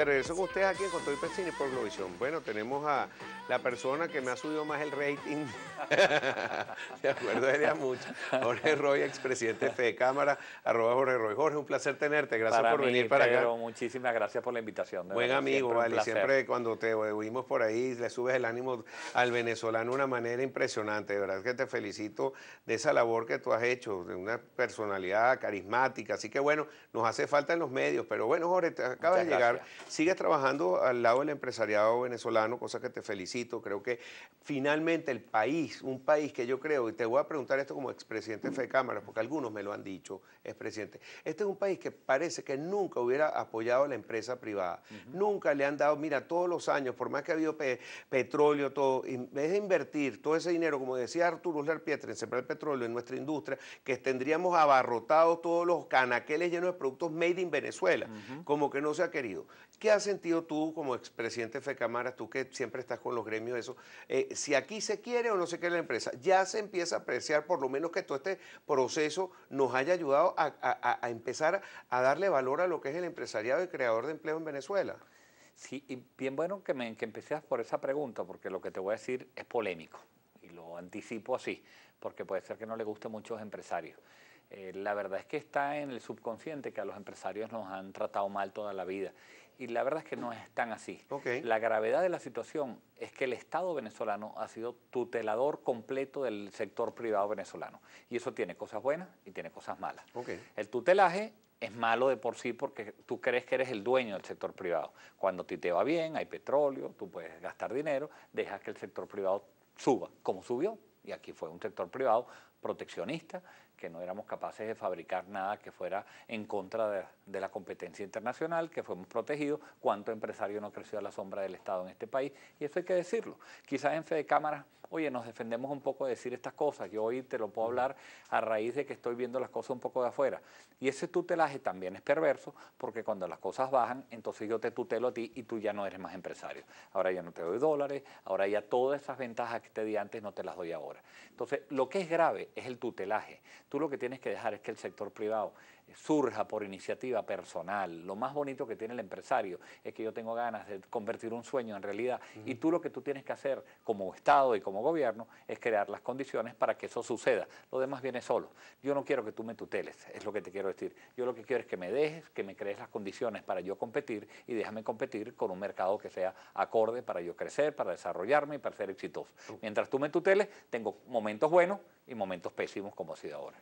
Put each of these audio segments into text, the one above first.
De regreso con ustedes aquí en Control Pesina por Glovisión. Bueno, tenemos a la persona que me ha subido más el rating, de acuerdo, sería mucho. Jorge Roy, expresidente de Cámara, arroba Jorge Roy. Jorge, un placer tenerte, gracias por venir para acá. Muchísimas gracias por la invitación. Buen amigo, siempre siempre cuando te oímos por ahí, le subes el ánimo al venezolano de una manera impresionante, de verdad que te felicito de esa labor que tú has hecho, de una personalidad carismática, así que bueno, nos hace falta en los medios, pero bueno, Jorge, te acabas de llegar, sigues trabajando al lado del empresariado venezolano, cosa que te felicito Creo que finalmente el país, un país que yo creo, y te voy a preguntar esto como expresidente de Cámara, porque algunos me lo han dicho, expresidente, este es un país que parece que nunca hubiera apoyado a la empresa privada. Nunca le han dado, mira, todos los años, por más que ha habido petróleo, todo, en vez de invertir todo ese dinero, como decía Arturo Uslar Pietre, en sembrar petróleo en nuestra industria, que tendríamos abarrotado todos los canaqueles llenos de productos made in Venezuela, como que no se ha querido. ¿Qué ha sentido tú como expresidente de FECAMARA, tú que siempre estás con los gremios, eso, eh, si aquí se quiere o no se quiere la empresa, ya se empieza a apreciar, por lo menos que todo este proceso nos haya ayudado a, empezar a darle valor a lo que es el empresariado y creador de empleo en Venezuela. Sí, y bien bueno que, me, por esa pregunta, porque lo que te voy a decir es polémico, y lo anticipo así, porque puede ser que no le guste mucho a los empresarios. Eh, la verdad es que está en el subconsciente que a los empresarios nos han tratado mal toda la vida y la verdad es que no es tan así. La gravedad de la situación es que el Estado venezolano ha sido tutelador completo del sector privado venezolano. Y eso tiene cosas buenas y tiene cosas malas. El tutelaje es malo de por sí porque tú crees que eres el dueño del sector privado. Cuando a ti te va bien, hay petróleo, tú puedes gastar dinero, dejas que el sector privado suba, como subió. Y aquí fue un sector privado proteccionista que no éramos capaces de fabricar nada que fuera en contra de, la competencia internacional, que fuimos protegidos, cuánto empresario no creció a la sombra del Estado en este país, y eso hay que decirlo. Quizás en fe de cámara, oye, nos defendemos un poco de decir estas cosas, yo hoy te lo puedo hablar a raíz de que estoy viendo las cosas un poco de afuera. Y ese tutelaje también es perverso, porque cuando las cosas bajan, entonces yo te tutelo a ti y tú ya no eres más empresario. Ahora ya no te doy dólares, ahora ya todas esas ventajas que te di antes no te las doy ahora. Entonces, lo que es grave es el tutelaje Tú lo que tienes que dejar es que el sector privado surja por iniciativa personal. Lo más bonito que tiene el empresario es que yo tengo ganas de convertir un sueño en realidad y tú lo que tú tienes que hacer como Estado y como gobierno es crear las condiciones para que eso suceda. Lo demás viene solo. Yo no quiero que tú me tuteles, es lo que te quiero decir. Yo lo que quiero es que me dejes, que me crees las condiciones para yo competir y déjame competir con un mercado que sea acorde para yo crecer, para desarrollarme y para ser exitoso. Mientras tú me tuteles, tengo momentos buenos y momentos pésimos como ha sido ahora.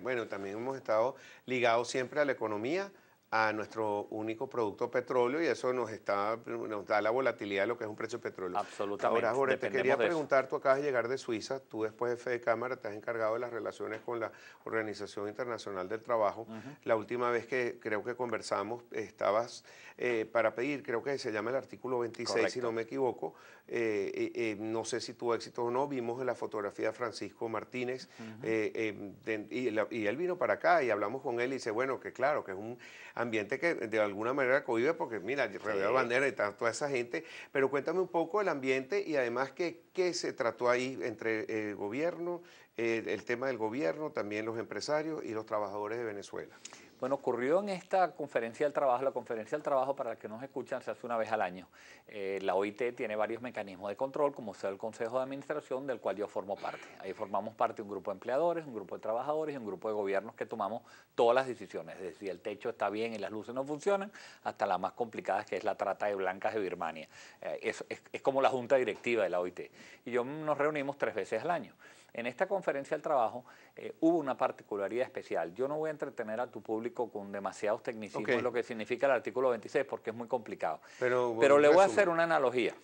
bueno, también hemos estado ligados siempre a la economía, a nuestro único producto petróleo y eso nos está da la volatilidad de lo que es un precio petróleo. Absolutamente. Ahora, Jorge, te quería preguntar, tú acabas de llegar de Suiza, tú después jefe de cámara te has encargado de las relaciones con la Organización Internacional del Trabajo. La última vez que creo que conversamos estabas eh, para pedir, creo que se llama el artículo 26 si no me equivoco, eh, eh, no sé si tuvo éxito o no, vimos en la fotografía de Francisco Martínez y, y él vino para acá y hablamos con él y dice, bueno, que claro, que es un ambiente que de alguna manera cohibe, porque mira, sí. bandera y toda esa gente, pero cuéntame un poco el ambiente y además qué, se trató ahí entre el gobierno, el tema del gobierno, también los empresarios y los trabajadores de Venezuela. Bueno, ocurrió en esta conferencia del trabajo, la conferencia del trabajo para los que nos escuchan se hace una vez al año. Eh, la OIT tiene varios mecanismos de control, como sea el Consejo de Administración, del cual yo formo parte. Ahí formamos parte un grupo de empleadores, un grupo de trabajadores y un grupo de gobiernos que tomamos todas las decisiones, desde si el techo está bien y las luces no funcionan, hasta la más complicada, que es la trata de blancas de Birmania. Eh, es, es como la junta directiva de la OIT. Y yo nos reunimos tres veces al año. En esta conferencia del trabajo eh, hubo una particularidad especial. Yo no voy a entretener a tu público con demasiados tecnicismos lo que significa el artículo 26 porque es muy complicado. Pero, le voy a hacer una analogía.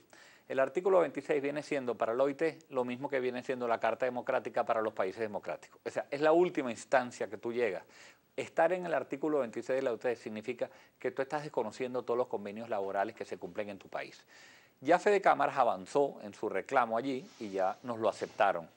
El artículo 26 viene siendo para el OIT lo mismo que viene siendo la Carta Democrática para los países democráticos. O sea, es la última instancia que tú llegas. Estar en el artículo 26 de la OIT significa que tú estás desconociendo todos los convenios laborales que se cumplen en tu país. Ya Fede Cámaras avanzó en su reclamo allí y ya nos lo aceptaron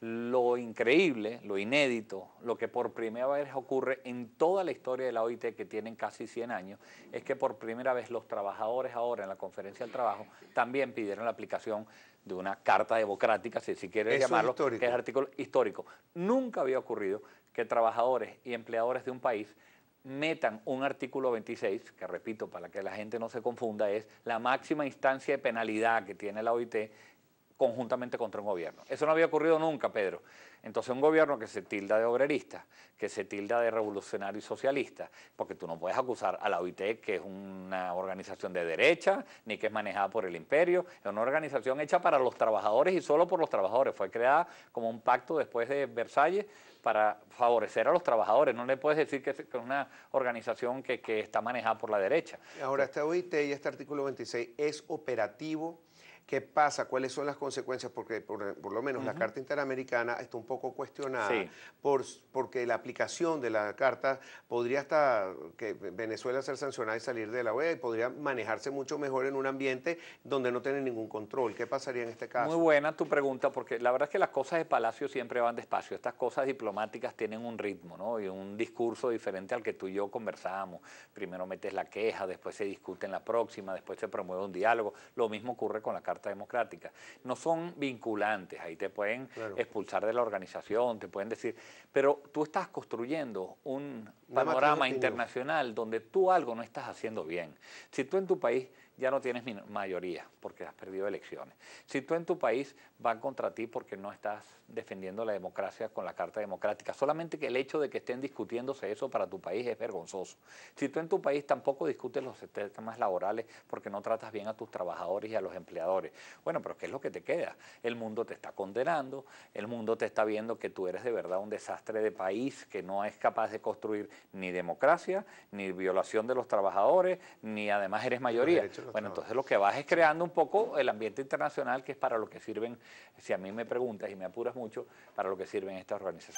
lo increíble, lo inédito, lo que por primera vez ocurre en toda la historia de la OIT, que tienen casi 100 años, es que por primera vez los trabajadores ahora en la conferencia del trabajo también pidieron la aplicación de una carta democrática, si, se quiere llamarlo, que es artículo histórico. Nunca había ocurrido que trabajadores y empleadores de un país metan un artículo 26, que repito, para que la gente no se confunda, es la máxima instancia de penalidad que tiene la OIT, conjuntamente contra un gobierno. Eso no había ocurrido nunca, Pedro. Entonces un gobierno que se tilda de obrerista, que se tilda de revolucionario y socialista, porque tú no puedes acusar a la OIT que es una organización de derecha, ni que es manejada por el imperio, es una organización hecha para los trabajadores y solo por los trabajadores. Fue creada como un pacto después de Versalles para favorecer a los trabajadores. No le puedes decir que es una organización que, está manejada por la derecha. Ahora, esta OIT y este artículo 26 es operativo ¿Qué pasa? ¿Cuáles son las consecuencias? Porque por, lo menos la Carta Interamericana está un poco cuestionada porque la aplicación de la Carta podría hasta que Venezuela ser sancionada y salir de la OEA y podría manejarse mucho mejor en un ambiente donde no tiene ningún control. ¿Qué pasaría en este caso? Muy buena tu pregunta porque la verdad es que las cosas de Palacio siempre van despacio. Estas cosas diplomáticas tienen un ritmo ¿no? y un discurso diferente al que tú y yo conversábamos. Primero metes la queja, después se discute en la próxima, después se promueve un diálogo. Lo mismo ocurre con la Carta Democrática. No son vinculantes, ahí te pueden expulsar de la organización, te pueden decir, pero tú estás construyendo un panorama internacional donde tú algo no estás haciendo bien. Si tú en tu país ya no tienes mayoría porque has perdido elecciones. Si tú en tu país van contra ti porque no estás defendiendo la democracia con la Carta Democrática, solamente que el hecho de que estén discutiéndose eso para tu país es vergonzoso. Si tú en tu país tampoco discutes los temas laborales porque no tratas bien a tus trabajadores y a los empleadores, bueno, pero ¿qué es lo que te queda? El mundo te está condenando, el mundo te está viendo que tú eres de verdad un desastre de país que no es capaz de construir ni democracia, ni violación de los trabajadores, ni además eres mayoría. Bueno, entonces lo que vas es creando un poco el ambiente internacional que es para lo que sirven, si a mí me preguntas y me apuras mucho, para lo que sirven estas organizaciones.